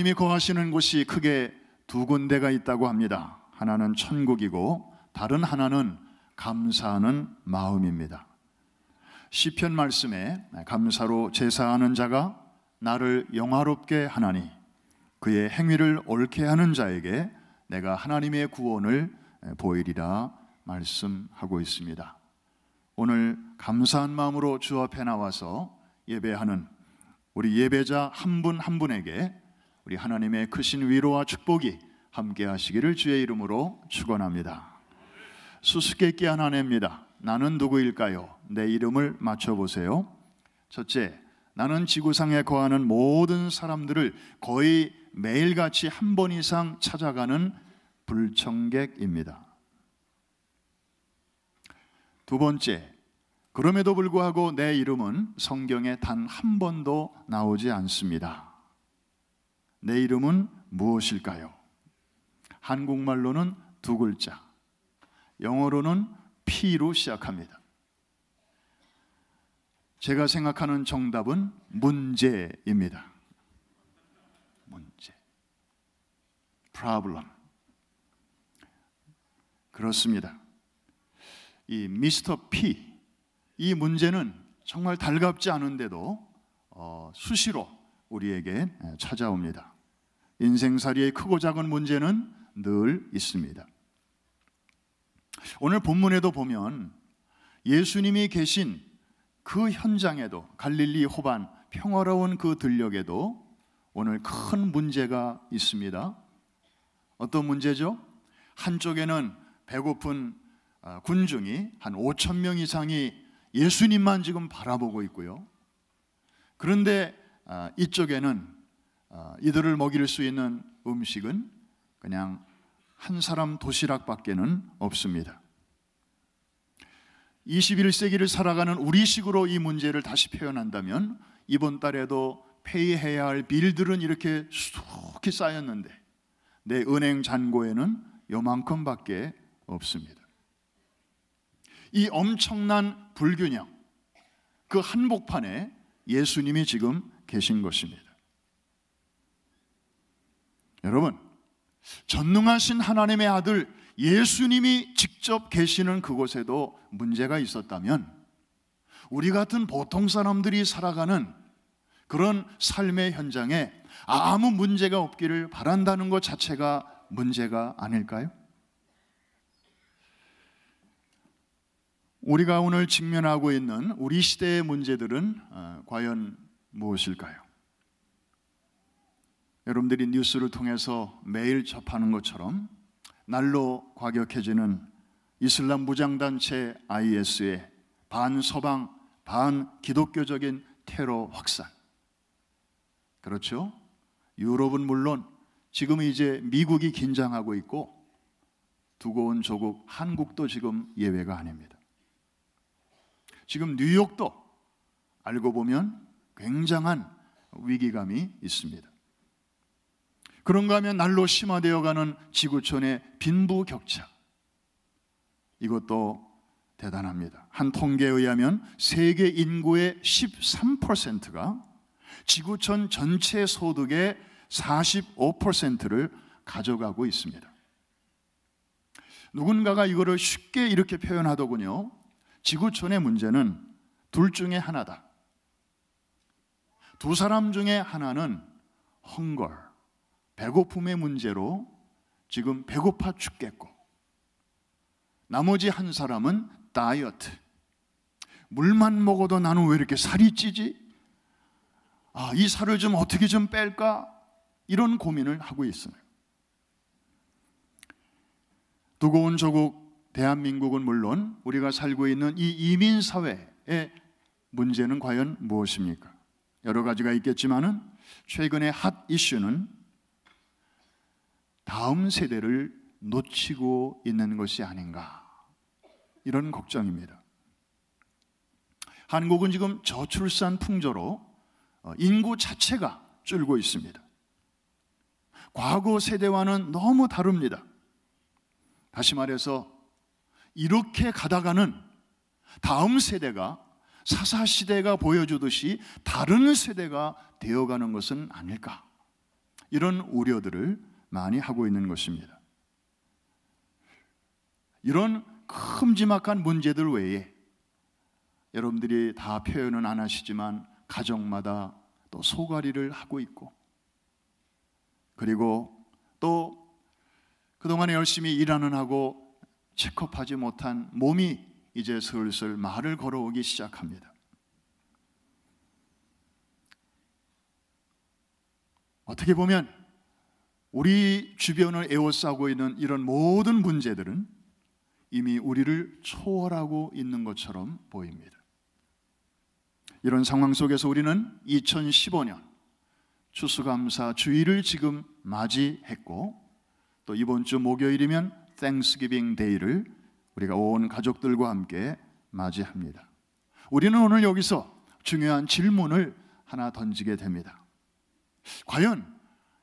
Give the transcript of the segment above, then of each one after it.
하나님이 거하시는 곳이 크게 두 군데가 있다고 합니다. 하나는 천국이고 다른 하나는 감사하는 마음입니다. 시편 말씀에 감사로 제사하는 자가 나를 영화롭게 하나니 그의 행위를 옳게 하는 자에게 내가 하나님의 구원을 보이리라 말씀하고 있습니다. 오늘 감사한 마음으로 주 앞에 나와서 예배하는 우리 예배자 한 분한 한 분에게 우리 하나님의 크신 위로와 축복이 함께 하시기를 주의 이름으로 축원합니다. 수수께끼 하나 냅니다. 나는 누구일까요? 내 이름을 맞춰 보세요. 첫째, 나는 지구상에 거하는 모든 사람들을 거의 매일같이 한 번 이상 찾아가는 불청객입니다. 두 번째, 그럼에도 불구하고 내 이름은 성경에 단 한 번도 나오지 않습니다. 내 이름은 무엇일까요? 한국말로는 두 글자, 영어로는 P로 시작합니다. 제가 생각하는 정답은 문제입니다. 문제. problem. 그렇습니다. 이 미스터 P 이 문제는 정말 달갑지 않은데도 어, 수시로 우리에게 찾아옵니다. 인생살이의 크고 작은 문제는 늘 있습니다. 오늘 본문에도 보면 예수님이 계신 그 현장에도 갈릴리 호반 평화로운 그 들녘에도 오늘 큰 문제가 있습니다. 어떤 문제죠? 한쪽에는 배고픈 아, 군중이 한 5천 명 이상이 예수님만 지금 바라보고 있고요. 그런데 어, 이쪽에는 어, 이들을 먹일 수 있는 음식은 그냥 한 사람 도시락밖에는 없습니다. 21세기를 살아가는 우리식으로 이 문제를 다시 표현한다면 이번 달에도 페이해야 할 빌들은 이렇게 수북히 쌓였는데 내 은행 잔고에는 요만큼밖에 없습니다. 이 엄청난 불균형 그 한복판에 예수님이 지금 계신 것입니다. 여러분, 전능하신 하나님의 아들 예수님이 직접 계시는 그곳에도 문제가 있었다면 우리 같은 보통 사람들이 살아가는 그런 삶의 현장에 아무 문제가 없기를 바란다는 것 자체가 문제가 아닐까요? 우리가 오늘 직면하고 있는 우리 시대의 문제들은 어, 과연 무엇일까요? 여러분들이 뉴스를 통해서 매일 접하는 것처럼 날로 과격해지는 이슬람 무장단체 IS의 반서방, 반기독교적인 테러 확산. 그렇죠? 유럽은 물론 지금 이제 미국이 긴장하고 있고 두고 온 조국 한국도 지금 예외가 아닙니다. 지금 뉴욕도 알고 보면 굉장한 위기감이 있습니다. 그런가 하면 날로 심화되어가는 지구촌의 빈부 격차. 이것도 대단합니다. 한 통계에 의하면 세계 인구의 13%가 지구촌 전체 소득의 45%를 가져가고 있습니다. 누군가가 이거를 쉽게 이렇게 표현하더군요. 지구촌의 문제는 둘 중에 하나다. 두 사람 중에 하나는 헝걸, 배고픔의 문제로 지금 배고파 죽겠고 나머지 한 사람은 다이어트. 물만 먹어도 나는 왜 이렇게 살이 찌지? 아, 이 살을 좀 어떻게 좀 뺄까? 이런 고민을 하고 있어요 두고온 조국 대한민국은 물론 우리가 살고 있는 이 이민 사회의 문제는 과연 무엇입니까? 여러 가지가 있겠지만 최근의 핫 이슈는 다음 세대를 놓치고 있는 것이 아닌가 이런 걱정입니다. 한국은 지금 저출산 풍조로 어, 인구 자체가 줄고 있습니다. 과거 세대와는 너무 다릅니다. 다시 말해서 이렇게 가다가는 다음 세대가 사사 시대가 보여주듯이 다른 세대가 되어가는 것은 아닐까 이런 우려들을 많이 하고 있는 것입니다. 이런 큼지막한 문제들 외에 여러분들이 다 표현은 안 하시지만 가정마다 또 소가리를 하고 있고 그리고 또 그동안에 열심히 일하는 하고 체크업하지 못한 몸이 이제 슬슬 말을 걸어오기 시작합니다. 어떻게 보면 우리 주변을 에워싸고 있는 이런 모든 문제들은 이미 우리를 초월하고 있는 것처럼 보입니다. 이런 상황 속에서 우리는 2015년 추수감사 주일을 지금 맞이했고 또 이번 주 목요일이면 땡스기빙 데이를 우리가 온 가족들과 함께 맞이합니다. 우리는 오늘 여기서 중요한 질문을 하나 던지게 됩니다. 과연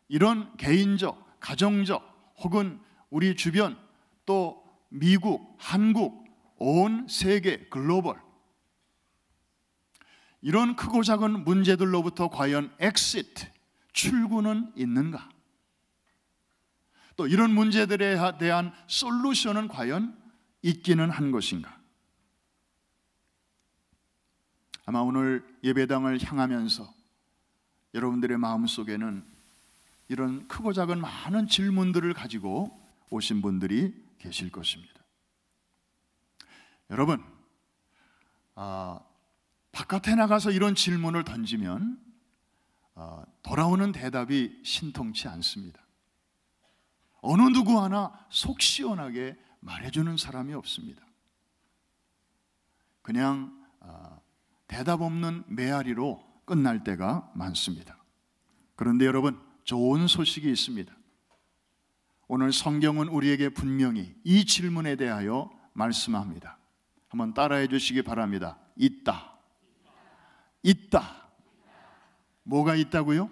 이런 개인적, 가정적 혹은 우리 주변 또 미국, 한국, 온 세계, 글로벌 이런 크고 작은 문제들로부터 과연 엑시트, 출구는 있는가? 또 이런 문제들에 대한 솔루션은 과연 있기는 한 것인가? 아마 오늘 예배당을 향하면서 여러분들의 마음 속에는 이런 크고 작은 많은 질문들을 가지고 오신 분들이 계실 것입니다. 여러분, 아, 바깥에 나가서 이런 질문을 던지면 아, 돌아오는 대답이 신통치 않습니다. 어느 누구 하나 속 시원하게 말해주는 사람이 없습니다. 그냥 어, 대답 없는 메아리로 끝날 때가 많습니다. 그런데 여러분, 좋은 소식이 있습니다. 오늘 성경은 우리에게 분명히 이 질문에 대하여 말씀합니다. 한번 따라해 주시기 바랍니다. 있다. 있다. 뭐가 있다고요?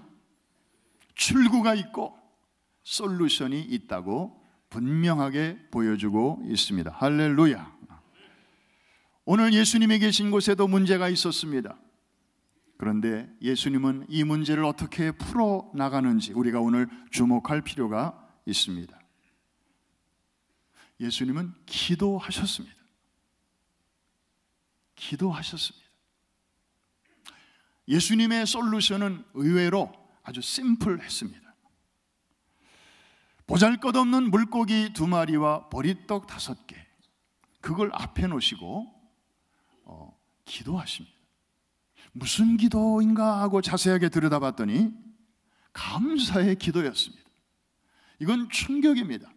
출구가 있고 솔루션이 있다고 분명하게 보여주고 있습니다. 할렐루야. 오늘 예수님이 계신 곳에도 문제가 있었습니다. 그런데 예수님은 이 문제를 어떻게 풀어 나가는지 우리가 오늘 주목할 필요가 있습니다. 예수님은 기도하셨습니다. 기도하셨습니다. 예수님의 솔루션은 의외로 아주 심플했습니다. 보잘것없는 물고기 두 마리와 보리떡 다섯 개 그걸 앞에 놓으시고 어, 기도하십니다. 무슨 기도인가 하고 자세하게 들여다봤더니 감사의 기도였습니다. 이건 충격입니다.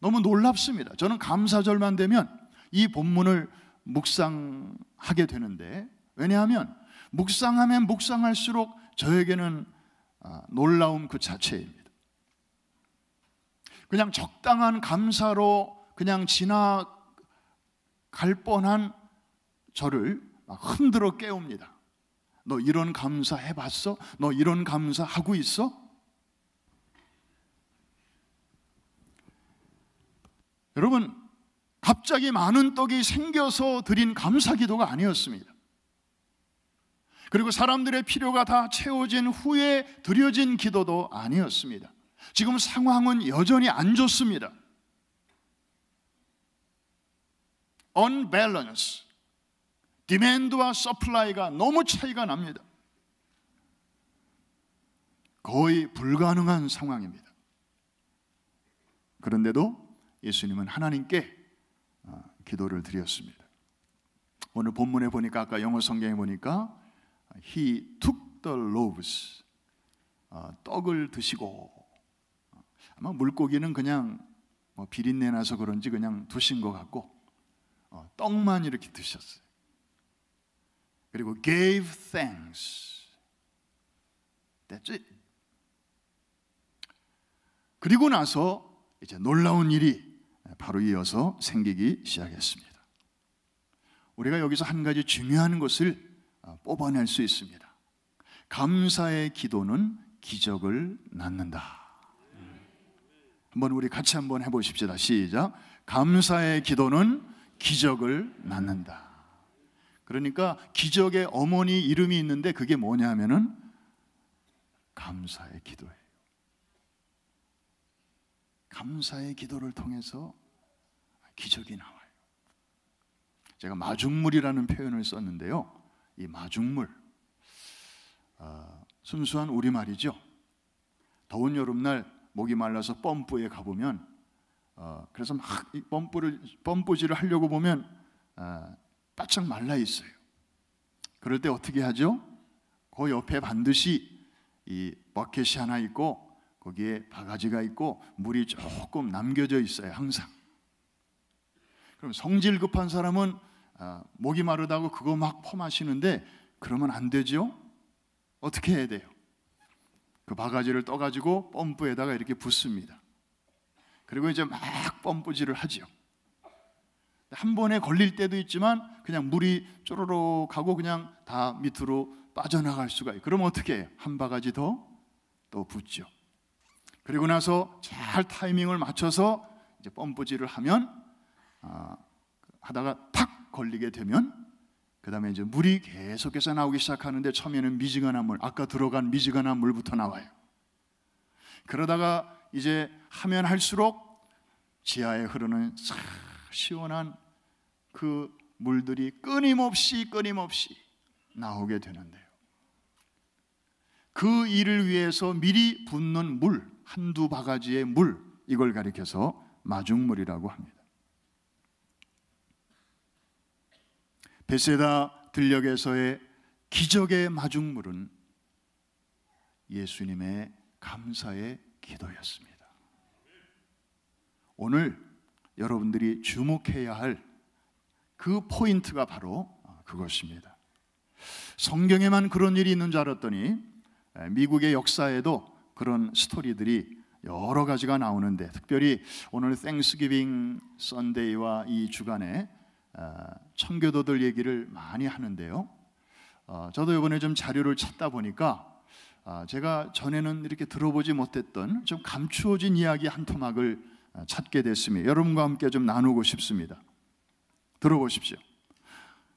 너무 놀랍습니다. 저는 감사절만 되면 이 본문을 묵상하게 되는데 왜냐하면 묵상하면 묵상할수록 저에게는 아, 놀라움 그 자체입니다. 그냥 적당한 감사로 그냥 지나갈 뻔한 저를 흔들어 깨웁니다. 너 이런 감사 해봤어? 너 이런 감사 하고 있어? 여러분, 갑자기 많은 떡이 생겨서 드린 감사 기도가 아니었습니다. 그리고 사람들의 필요가 다 채워진 후에 드려진 기도도 아니었습니다. 지금 상황은 여전히 안 좋습니다. unbalance. 디맨드와 서플라이가 너무 차이가 납니다. 거의 불가능한 상황입니다. 그런데도 예수님은 하나님께 아, 기도를 드렸습니다. 오늘 본문에 보니까 아까 영어 성경에 보니까 아, he took the loaves 아, 떡을 드시고 아마 뭐 물고기는 그냥 뭐 비린내 나서 그런지 그냥 두신 것 같고 어, 떡만 이렇게 드셨어요. 그리고 gave thanks. That's it. 그리고 나서 이제 놀라운 일이 바로 이어서 생기기 시작했습니다. 우리가 여기서 한 가지 중요한 것을 어, 뽑아낼 수 있습니다. 감사의 기도는 기적을 낳는다. 한번 우리 같이 한번 해보십시다. 시작. 감사의 기도는 기적을 낳는다. 그러니까 기적의 어머니 이름이 있는데 그게 뭐냐면은 감사의 기도예요. 감사의 기도를 통해서 기적이 나와요. 제가 마중물이라는 표현을 썼는데요. 이 마중물 어, 순수한 우리 말이죠. 더운 여름날 목이 말라서 펌프에 가보면 어, 그래서 막 펌프를 펌프질을 하려고 보면 어, 바짝 말라 있어요. 그럴 때 어떻게 하죠? 그 옆에 반드시 이버킷이 하나 있고 거기에 바가지가 있고 물이 조금 남겨져 있어요 항상. 그럼 성질 급한 사람은 어, 목이 마르다고 그거 막 퍼마시는데 그러면 안 되죠? 어떻게 해야 돼요? 그 바가지를 떠가지고 펌프에다가 이렇게 붓습니다. 그리고 이제 막 펌프질을 하죠한 번에 걸릴 때도 있지만 그냥 물이 쪼르르가고 그냥 다 밑으로 빠져나갈 수가 있어요. 그럼 어떻게 해요? 한 바가지 더또 붓죠. 그리고 나서 잘 타이밍을 맞춰서 이제 펌프질을 하면 아, 하다가 탁 걸리게 되면 그 다음에 이제 물이 계속해서 나오기 시작하는데 처음에는 미지근한 물, 아까 들어간 미지근한 물부터 나와요. 그러다가 이제 하면 할수록 지하에 흐르는 시원한 그 물들이 끊임없이 끊임없이 나오게 되는데요. 그 일을 위해서 미리 붓는 물, 한두 바가지의 물, 이걸 가리켜서 마중물이라고 합니다. 베세다 들녘에서의 기적의 마중물은 예수님의 감사의 기도였습니다. 오늘 여러분들이 주목해야 할 그 포인트가 바로 그것입니다. 성경에만 그런 일이 있는 줄 알았더니 미국의 역사에도 그런 스토리들이 여러 가지가 나오는데 특별히 오늘 땡스기빙 썬데이와 이 주간에 아, 청교도들 얘기를 많이 하는데요. 어, 저도 이번에 좀 자료를 찾다 보니까 아, 제가 전에는 이렇게 들어보지 못했던 좀 감추어진 이야기 한 토막을 아, 찾게 됐으니 여러분과 함께 좀 나누고 싶습니다. 들어보십시오.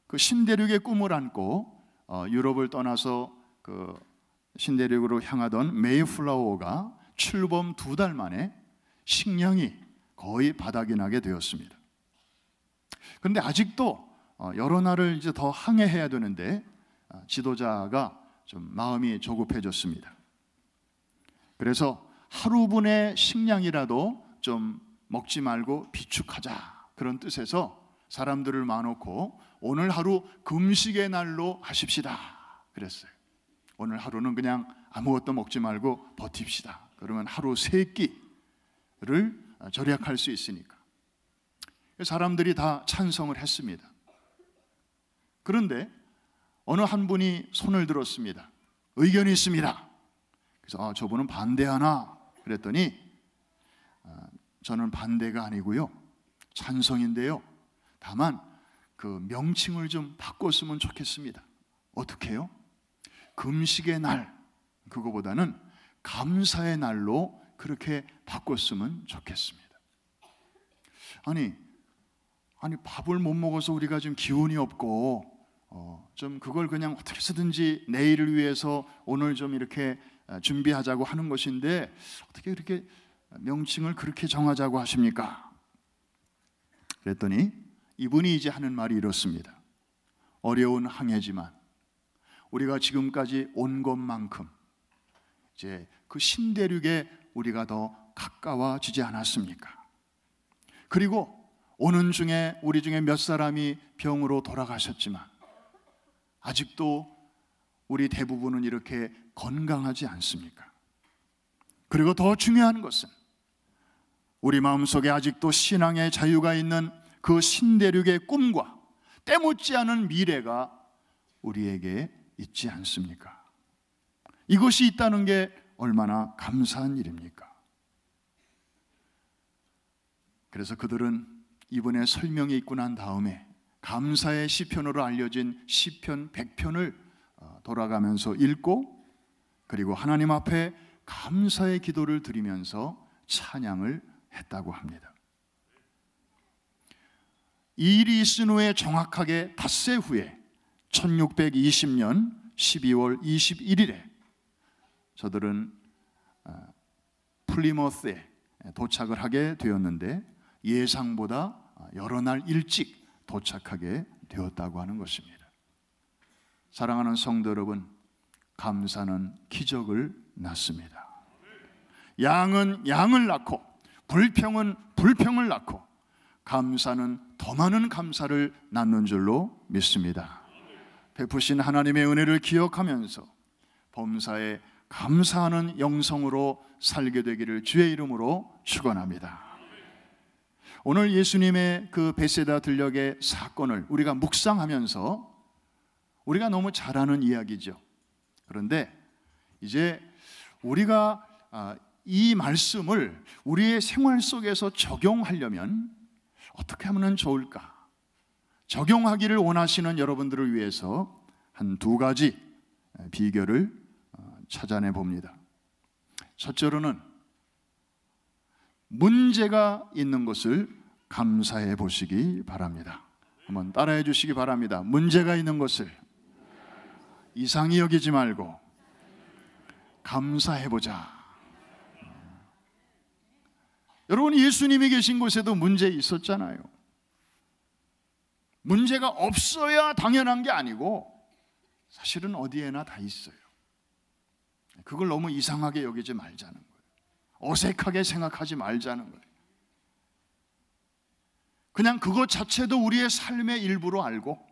그 신대륙의 꿈을 안고 어, 유럽을 떠나서 그 신대륙으로 향하던 메이플라워가 출범 두 달 만에 식량이 거의 바닥이 나게 되었습니다. 그런데 아직도 어, 여러 날을 이제 더 항해해야 되는데 아, 지도자가 좀 마음이 조급해졌습니다. 그래서 하루분의 식량이라도 좀 먹지 말고 비축하자 그런 뜻에서 사람들을 마놓고 오늘 하루 금식의 날로 하십시다 그랬어요. 오늘 하루는 그냥 아무것도 먹지 말고 버팁시다. 그러면 하루 세 끼를 절약할 수 있으니까. 사람들이 다 찬성을 했습니다. 그런데 어느 한 분이 손을 들었습니다. 의견이 있습니다. 그래서 아, 저분은 반대하나 그랬더니 아, 저는 반대가 아니고요. 찬성인데요. 다만 그 명칭을 좀 바꿨으면 좋겠습니다. 어떻게 해요 금식의 날 그거보다는 감사의 날로 그렇게 바꿨으면 좋겠습니다. 아니 아니 밥을 못 먹어서 우리가 좀 기운이 없고 어, 좀 그걸 그냥 어떻게 쓰든지 내일을 위해서 오늘 좀 이렇게 어, 준비하자고 하는 것인데 어떻게 그렇게 명칭을 그렇게 정하자고 하십니까? 그랬더니 이분이 이제 하는 말이 이렇습니다. 어려운 항해지만 우리가 지금까지 온 것만큼 이제 그 신대륙에 우리가 더 가까워지지 않았습니까? 그리고 오는 중에 우리 중에 몇 사람이 병으로 돌아가셨지만 아직도 우리 대부분은 이렇게 건강하지 않습니까? 그리고 더 중요한 것은 우리 마음속에 아직도 신앙의 자유가 있는 그 신대륙의 꿈과 때묻지 않은 미래가 우리에게 있지 않습니까? 이것이 있다는 게 얼마나 감사한 일입니까? 그래서 그들은 이번에 설명이 있고 난 다음에 감사의 시편으로 알려진 시편 100편을 어, 돌아가면서 읽고 그리고 하나님 앞에 감사의 기도를 드리면서 찬양을 했다고 합니다. 이 일이 있은 후에 정확하게 닷새 후에 1620년 12월 21일에 저들은 어, 플리머스에 도착을 하게 되었는데 예상보다 아, 여러 날 일찍 도착하게 되었다고 하는 것입니다. 사랑하는 성도 여러분, 감사는 기적을 낳습니다. 양은 양을 낳고 불평은 불평을 낳고 감사는 더 많은 감사를 낳는 줄로 믿습니다. 베푸신 하나님의 은혜를 기억하면서 범사에 감사하는 영성으로 살게 되기를 주의 이름으로 축원합니다. 오늘 예수님의 그 베세다 들녘의 사건을 우리가 묵상하면서 우리가 너무 잘 아는 이야기죠. 그런데 이제 우리가 아, 이 말씀을 우리의 생활 속에서 적용하려면 어떻게 하면 좋을까? 적용하기를 원하시는 여러분들을 위해서 한 두 가지 비결을 어, 찾아내 봅니다. 첫째로는 문제가 있는 것을 감사해 보시기 바랍니다. 한번 따라해 주시기 바랍니다. 문제가 있는 것을 이상히 여기지 말고 감사해 보자. 여러분 예수님이 계신 곳에도 문제 있었잖아요. 문제가 없어야 당연한 게 아니고 사실은 어디에나 다 있어요. 그걸 너무 이상하게 여기지 말자는 어색하게 생각하지 말자는 거예요. 그냥 그것 자체도 우리의 삶의 일부로 알고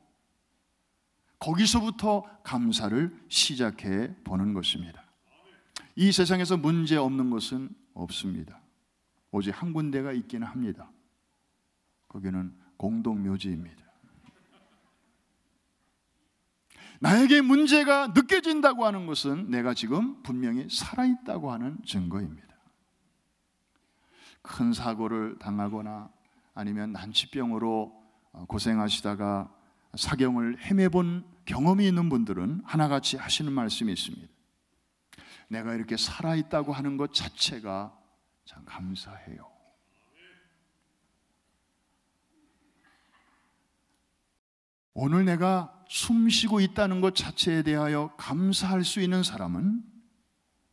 거기서부터 감사를 시작해 보는 것입니다. 이 세상에서 문제 없는 것은 없습니다. 오직 한 군데가 있기는 합니다. 거기는 공동묘지입니다. 나에게 문제가 느껴진다고 하는 것은 내가 지금 분명히 살아있다고 하는 증거입니다. 큰 사고를 당하거나 아니면 난치병으로 어, 고생하시다가 사경을 헤매본 경험이 있는 분들은 하나같이 하시는 말씀이 있습니다. 내가 이렇게 살아있다고 하는 것 자체가 참 감사해요. 오늘 내가 숨 쉬고 있다는 것 자체에 대하여 감사할 수 있는 사람은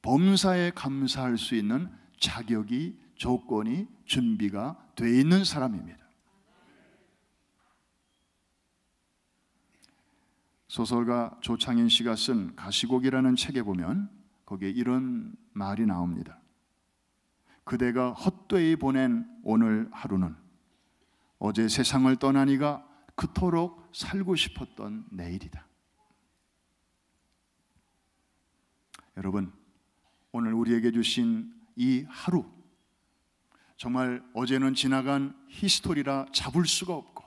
범사에 감사할 수 있는 자격이 조건이 준비가 돼 있는 사람입니다. 소설가 조창현 씨가 쓴 가시곡이라는 책에 보면 거기에 이런 말이 나옵니다. 그대가 헛되이 보낸 오늘 하루는 어제 세상을 떠나니가 그토록 살고 싶었던 내일이다. 여러분, 오늘 우리에게 주신 이 하루, 정말 어제는 지나간 히스토리라 잡을 수가 없고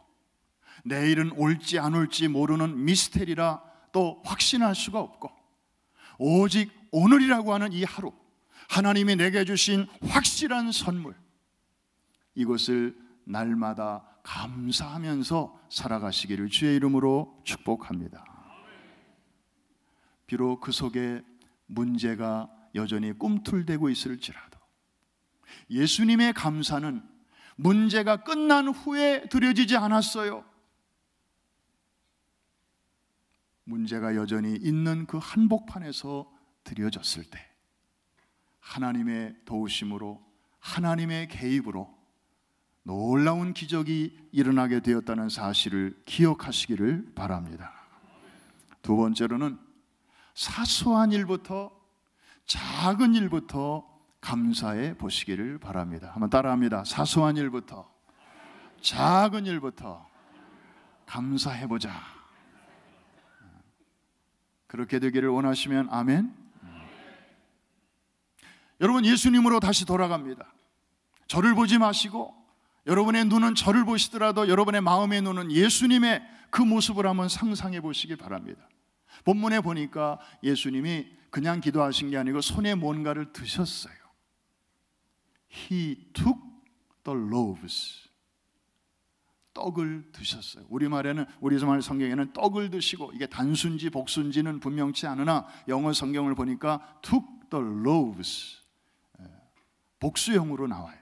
내일은 올지 안 올지 모르는 미스테리라 또 확신할 수가 없고 오직 오늘이라고 하는 이 하루 하나님이 내게 주신 확실한 선물 이것을 날마다 감사하면서 살아가시기를 주의 이름으로 축복합니다. 비록 그 속에 문제가 여전히 꿈틀대고 있을지라 예수님의 감사는 문제가 끝난 후에 드려지지 않았어요. 문제가 여전히 있는 그 한복판에서 드려졌을 때 하나님의 도우심으로 하나님의 개입으로 놀라운 기적이 일어나게 되었다는 사실을 기억하시기를 바랍니다. 두 번째로는 사소한 일부터 작은 일부터 감사해 보시기를 바랍니다. 한번 따라합니다. 사소한 일부터 작은 일부터 감사해 보자. 그렇게 되기를 원하시면 아멘. 여러분 예수님으로 다시 돌아갑니다. 저를 보지 마시고 여러분의 눈은 저를 보시더라도 여러분의 마음의 눈은 예수님의 그 모습을 한번 상상해 보시길 바랍니다. 본문에 보니까 예수님이 그냥 기도하신 게 아니고 손에 뭔가를 드셨어요. He took the loaves. 떡을 드셨어요. 우리말에는 우리말 성경에는 떡을 드시고 이게 단순지 복순지는 분명치 않으나 영어 성경을 보니까 took the loaves. 예, 복수형으로 나와요.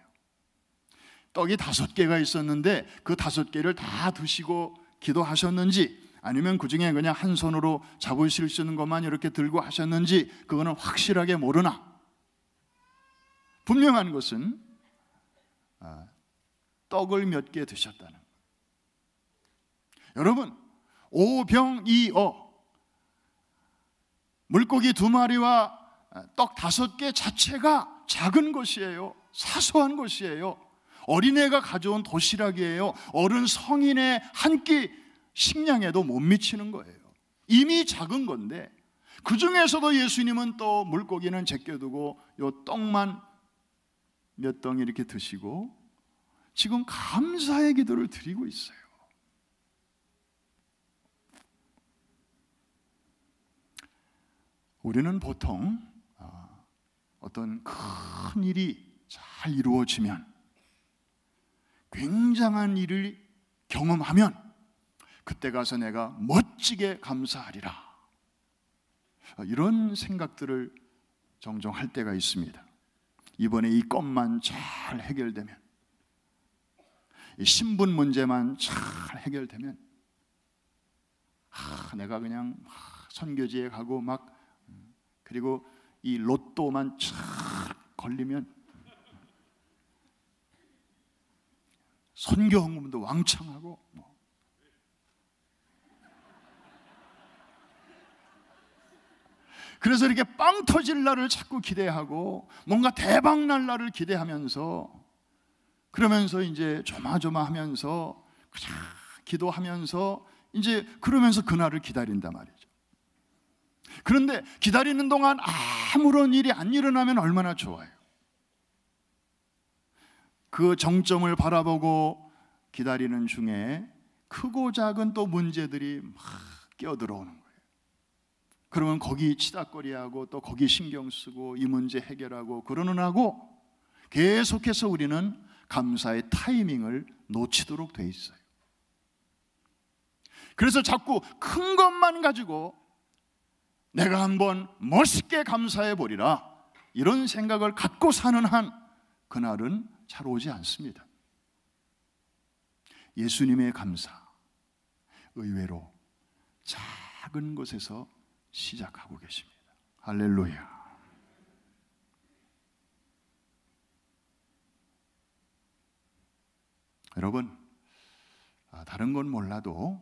떡이 다섯 개가 있었는데 그 다섯 개를 다 드시고 기도하셨는지 아니면 그 중에 그냥 한 손으로 잡으실 수 있는 것만 이렇게 들고 하셨는지 그거는 확실하게 모르나 분명한 것은 아, 떡을 몇 개 드셨다는 것. 여러분 오병이어 물고기 두 마리와 아, 떡 다섯 개 자체가 작은 것이에요. 사소한 것이에요. 어린애가 가져온 도시락이에요. 어른 성인의 한 끼 식량에도 못 미치는 거예요. 이미 작은 건데 그 중에서도 예수님은 또 물고기는 제껴두고 요 떡만 몇 덩이 이렇게 드시고 지금 감사의 기도를 드리고 있어요. 우리는 보통 아, 어떤 큰 일이 잘 이루어지면 굉장한 일을 경험하면 그때 가서 내가 멋지게 감사하리라. 아, 이런 생각들을 종종 할 때가 있습니다. 이번에 이 건만 잘 해결되면 이 신분 문제만 잘 해결되면 아, 내가 그냥 아, 선교지에 가고 막 그리고 이 로또만 잘 걸리면 선교 헌금도 왕창하고 뭐. 그래서 이렇게 빵 터질 날을 자꾸 기대하고 뭔가 대박 날 날을 기대하면서 그러면서 이제 조마조마하면서 그냥 기도하면서 이제 그러면서 그날을 기다린단 말이죠. 그런데 기다리는 동안 아무런 일이 안 일어나면 얼마나 좋아요. 그 정점을 바라보고 기다리는 중에 크고 작은 또 문제들이 막 끼어들어오는 그러면 거기 치닥거리하고 또 거기 신경 쓰고 이 문제 해결하고 그러는 하고 계속해서 우리는 감사의 타이밍을 놓치도록 돼 있어요. 그래서 자꾸 큰 것만 가지고 내가 한번 멋있게 감사해 보리라 이런 생각을 갖고 사는 한 그날은 잘 오지 않습니다. 예수님의 감사 의외로 작은 것에서 시작하고 계십니다. 할렐루야. 여러분, 아, 다른 건 몰라도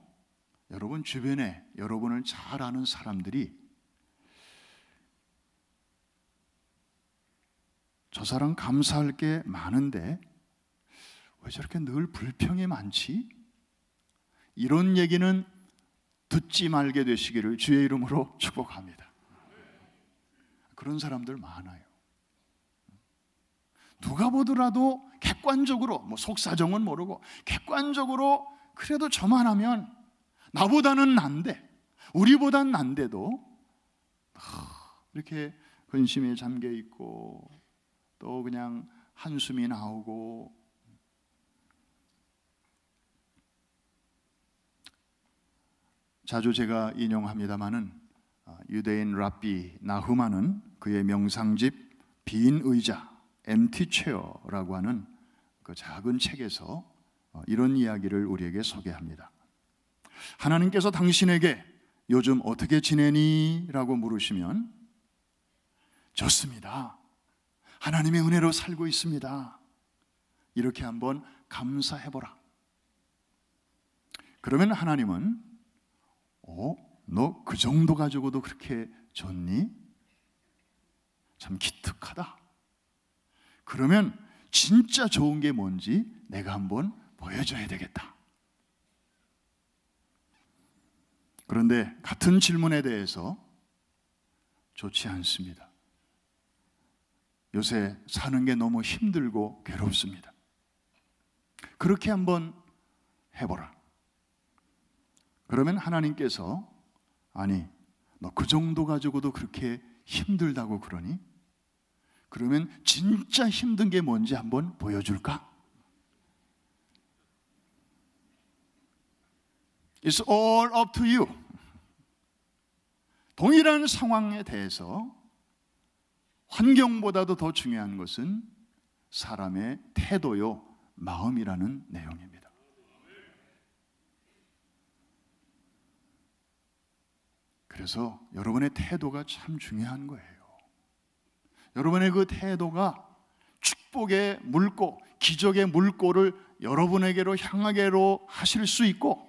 여러분 주변에 여러분을 잘 아는 사람들이 저 사람 감사할 게 많은데 왜 저렇게 늘 불평이 많지? 이런 얘기는 듣지 말게 되시기를 주의 이름으로 축복합니다. 그런 사람들 많아요. 누가 보더라도 객관적으로 뭐 속사정은 모르고 객관적으로 그래도 저만 하면 나보다는 난데 우리보단 난데도 이렇게 근심에 잠겨 있고 또 그냥 한숨이 나오고 자주 제가 인용합니다마는 아, 유대인 랍비 나흐마는 그의 명상집 빈 의자 MT 체어라고 하는 그 작은 책에서 어, 이런 이야기를 우리에게 소개합니다. 하나님께서 당신에게 요즘 어떻게 지내니? 라고 물으시면 좋습니다. 하나님의 은혜로 살고 있습니다. 이렇게 한번 감사해보라. 그러면 하나님은 어? 너 그 정도 가지고도 그렇게 좋니참 기특하다. 그러면 진짜 좋은 게 뭔지 내가 한번 보여줘야 되겠다. 그런데 같은 질문에 대해서 좋지 않습니다. 요새 사는 게 너무 힘들고 괴롭습니다. 그렇게 한번 해보라. 그러면 하나님께서 아니 너 그 정도 가지고도 그렇게 힘들다고 그러니? 그러면 진짜 힘든 게 뭔지 한번 보여줄까? It's all up to you. 동일한 상황에 대해서 환경보다도 더 중요한 것은 사람의 태도요, 마음이라는 내용입니다. 그래서 여러분의 태도가 참 중요한 거예요. 여러분의 그 태도가 축복의 물고 기적의 물고를 여러분에게로 향하게로 하실 수 있고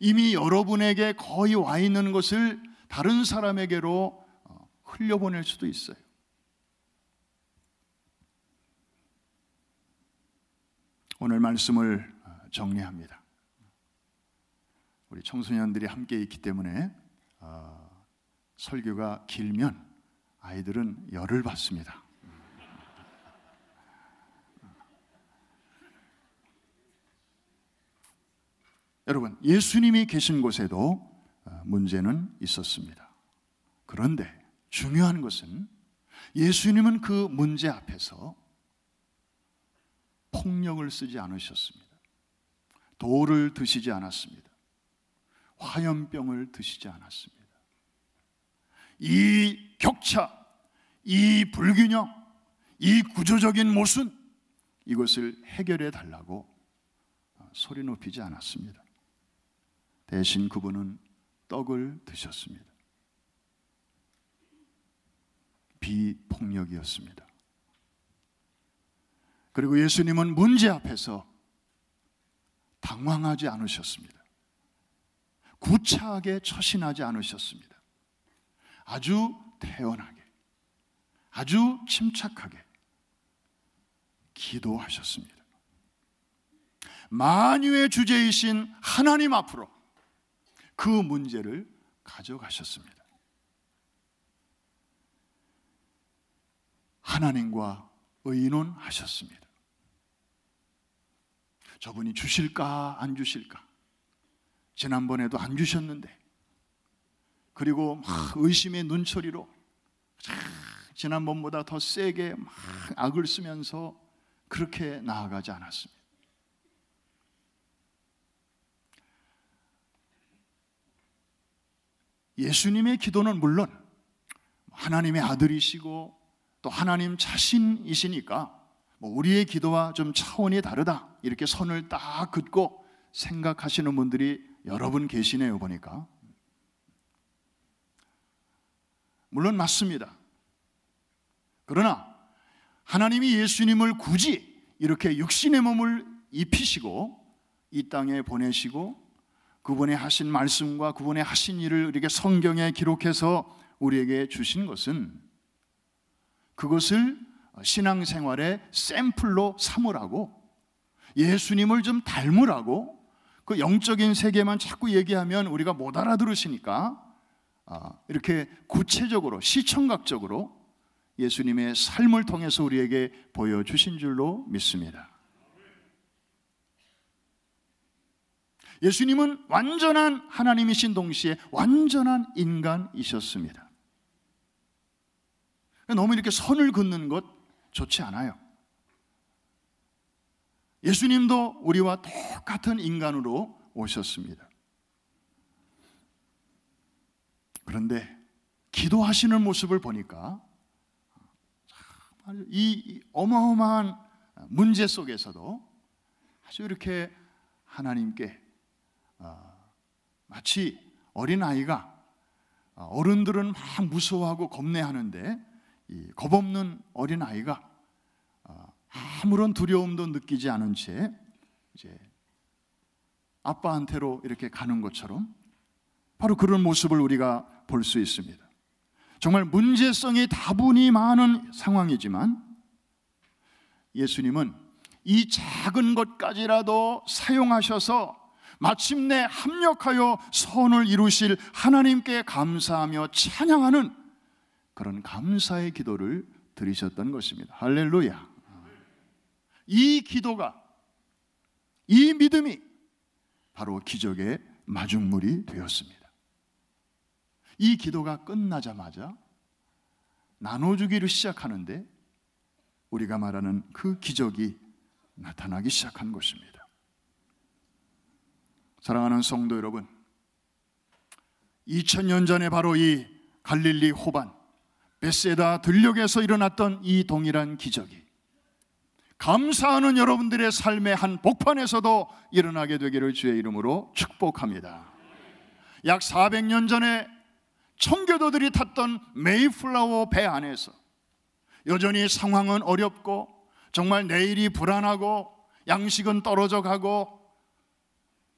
이미 여러분에게 거의 와 있는 것을 다른 사람에게로 어, 흘려보낼 수도 있어요. 오늘 말씀을 어, 정리합니다. 우리 청소년들이 함께 있기 때문에 어, 설교가 길면 아이들은 열을 받습니다. 여러분, 예수님이 계신 곳에도 어, 문제는 있었습니다. 그런데 중요한 것은 예수님은 그 문제 앞에서 폭력을 쓰지 않으셨습니다. 도를 드시지 않았습니다. 화염병을 드시지 않았습니다. 이 격차, 이 불균형, 이 구조적인 모순, 이것을 해결해 달라고 소리 높이지 않았습니다. 대신 그분은 떡을 드셨습니다. 비폭력이었습니다. 그리고 예수님은 문제 앞에서 당황하지 않으셨습니다. 구차하게 처신하지 않으셨습니다. 아주 태연하게, 아주 침착하게 기도하셨습니다. 만유의 주제이신 하나님 앞으로 그 문제를 가져가셨습니다. 하나님과 의논하셨습니다. 저분이 주실까 안 주실까? 지난번에도 안 주셨는데 그리고 막 의심의 눈초리로 지난번보다 더 세게 막 악을 쓰면서 그렇게 나아가지 않았습니다. 예수님의 기도는 물론 하나님의 아들이시고 또 하나님 자신이시니까 뭐 우리의 기도와 좀 차원이 다르다 이렇게 선을 딱 긋고 생각하시는 분들이 여러 분 계시네요, 보니까. 물론 맞습니다. 그러나 하나님이 예수님을 굳이 이렇게 육신의 몸을 입히시고 이 땅에 보내시고 그분의 하신 말씀과 그분의 하신 일을 우리에게 성경에 기록해서 우리에게 주신 것은 그것을 신앙생활의 샘플로 삼으라고 예수님을 좀 닮으라고 그 영적인 세계만 자꾸 얘기하면 우리가 못 알아들으시니까 아, 이렇게 구체적으로 시청각적으로 예수님의 삶을 통해서 우리에게 보여주신 줄로 믿습니다. 예수님은 완전한 하나님이신 동시에 완전한 인간이셨습니다. 너무 이렇게 선을 긋는 것 좋지 않아요. 예수님도 우리와 똑같은 인간으로 오셨습니다. 그런데 기도하시는 모습을 보니까 정말 이 어마어마한 문제 속에서도 아주 이렇게 하나님께 어, 마치 어린아이가 어, 어른들은 막 무서워하고 겁내하는데 겁없는 어린아이가 아무런 두려움도 느끼지 않은 채 이제 아빠한테로 이렇게 가는 것처럼 바로 그런 모습을 우리가 볼 수 있습니다. 정말 문제성이 다분히 많은 상황이지만 예수님은 이 작은 것까지라도 사용하셔서 마침내 합력하여 선을 이루실 하나님께 감사하며 찬양하는 그런 감사의 기도를 드리셨던 것입니다. 할렐루야. 이 기도가 이 믿음이 바로 기적의 마중물이 되었습니다. 이 기도가 끝나자마자 나눠주기를 시작하는데 우리가 말하는 그 기적이 나타나기 시작한 것입니다. 사랑하는 성도 여러분, 2 0년 전에 바로 이 갈릴리 호반, 베세다 들녘에서 일어났던 이 동일한 기적이 감사하는 여러분들의 삶의 한 복판에서도 일어나게 되기를 주의 이름으로 축복합니다. 약 400년 전에 청교도들이 탔던 메이플라워 배 안에서 여전히 상황은 어렵고 정말 내일이 불안하고 양식은 떨어져 가고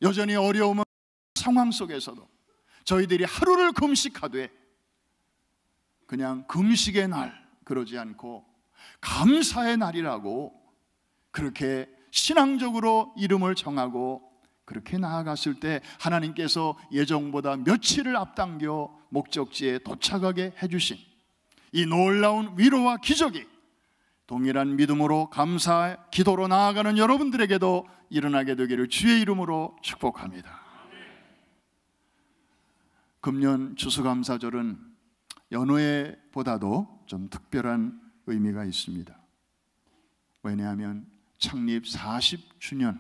여전히 어려움은 상황 속에서도 저희들이 하루를 금식하되 그냥 금식의 날 그러지 않고 감사의 날이라고 그렇게 신앙적으로 이름을 정하고 그렇게 나아갔을 때 하나님께서 예정보다 며칠을 앞당겨 목적지에 도착하게 해주신 이 놀라운 위로와 기적이 동일한 믿음으로 감사 기도로 나아가는 여러분들에게도 일어나게 되기를 주의 이름으로 축복합니다. 금년 추수감사절은 연회보다도 좀 특별한 의미가 있습니다. 왜냐하면 창립 40주년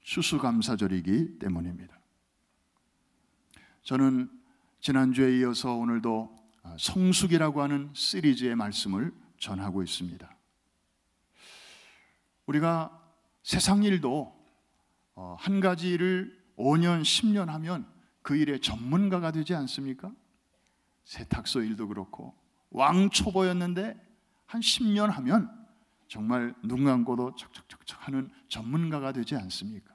추수감사절이기 때문입니다. 저는 지난주에 이어서 오늘도 성숙이라고 하는 시리즈의 말씀을 전하고 있습니다. 우리가 세상 일도 어, 한 가지 일을 5년, 10년 하면 그 일의 전문가가 되지 않습니까? 세탁소 일도 그렇고 왕초보였는데 한 10년 하면 정말 눈 감고도 척척척척 하는 전문가가 되지 않습니까?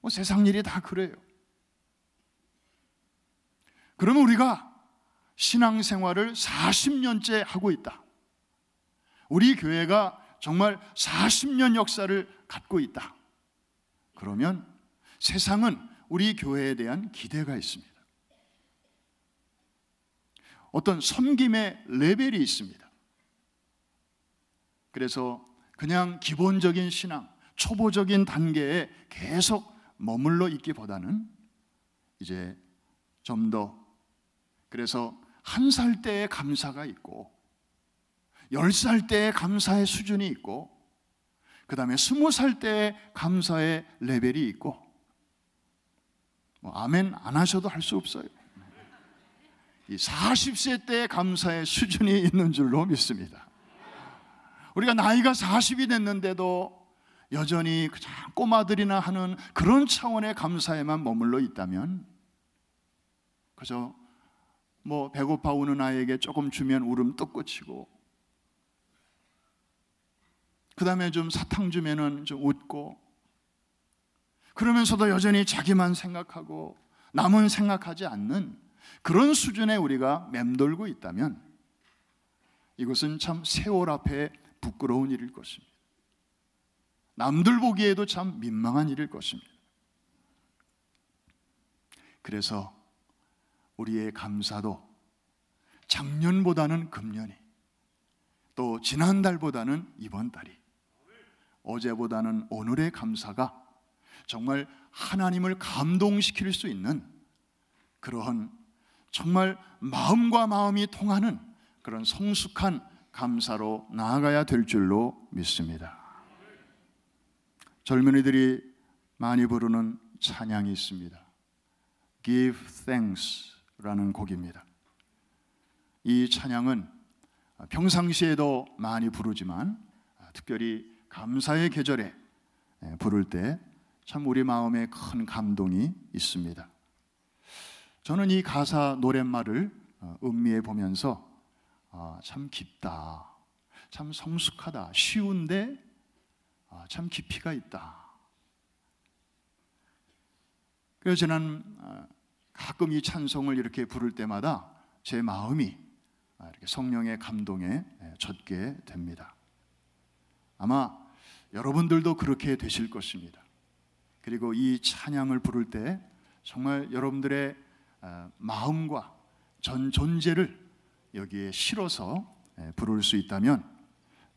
뭐 세상 일이 다 그래요. 그러면 우리가 신앙생활을 40년째 하고 있다. 우리 교회가 정말 40년 역사를 갖고 있다. 그러면 세상은 우리 교회에 대한 기대가 있습니다. 어떤 섬김의 레벨이 있습니다. 그래서 그냥 기본적인 신앙, 초보적인 단계에 계속 머물러 있기보다는 이제 좀 더 그래서 한 살 때의 감사가 있고 열 살 때의 감사의 수준이 있고 그 다음에 스무 살 때의 감사의 레벨이 있고 뭐 아멘 안 하셔도 할 수 없어요. 이 40세 때의 감사의 수준이 있는 줄로 믿습니다. 우리가 나이가 40이 됐는데도 여전히 그냥 꼬마들이나 하는 그런 차원의 감사에만 머물러 있다면 그저 뭐 배고파 우는 아이에게 조금 주면 울음 뚝꽂히고 그 다음에 좀 사탕 주면은 좀 웃고 그러면서도 여전히 자기만 생각하고 남은 생각하지 않는 그런 수준에 우리가 맴돌고 있다면 이것은 참 세월 앞에 부끄러운 일일 것입니다. 남들 보기에도 참 민망한 일일 것입니다. 그래서 우리의 감사도 작년보다는 금년이 또 지난달보다는 이번 달이 어제보다는 오늘의 감사가 정말 하나님을 감동시킬 수 있는 그러한 정말 마음과 마음이 통하는 그런 성숙한 감사로 나아가야 될 줄로 믿습니다. 젊은이들이 많이 부르는 찬양이 있습니다. Give thanks라는 곡입니다. 이 찬양은 평상시에도 많이 부르지만 특별히 감사의 계절에 부를 때 참 우리 마음에 큰 감동이 있습니다. 저는 이 가사 노랫말을 음미해 보면서 아, 참 깊다. 참 성숙하다. 쉬운데 아, 참 깊이가 있다. 그래서 저는 아, 가끔 이 찬송을 이렇게 부를 때마다 제 마음이 이렇게 성령의 감동에 예, 젖게 됩니다. 아마 여러분들도 그렇게 되실 것입니다. 그리고 이 찬양을 부를 때 정말 여러분들의 마음과 전 존재를 여기에 실어서 예, 부를 수 있다면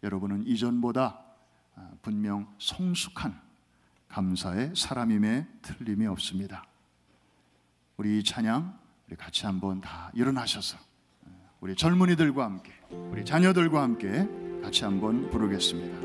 여러분은 이전보다 아, 분명 성숙한 감사의 사람임에 틀림이 없습니다. 우리 찬양 우리 같이 한번 다 일어나셔서 예, 우리 젊은이들과 함께 우리 자녀들과 함께 같이 한번 부르겠습니다.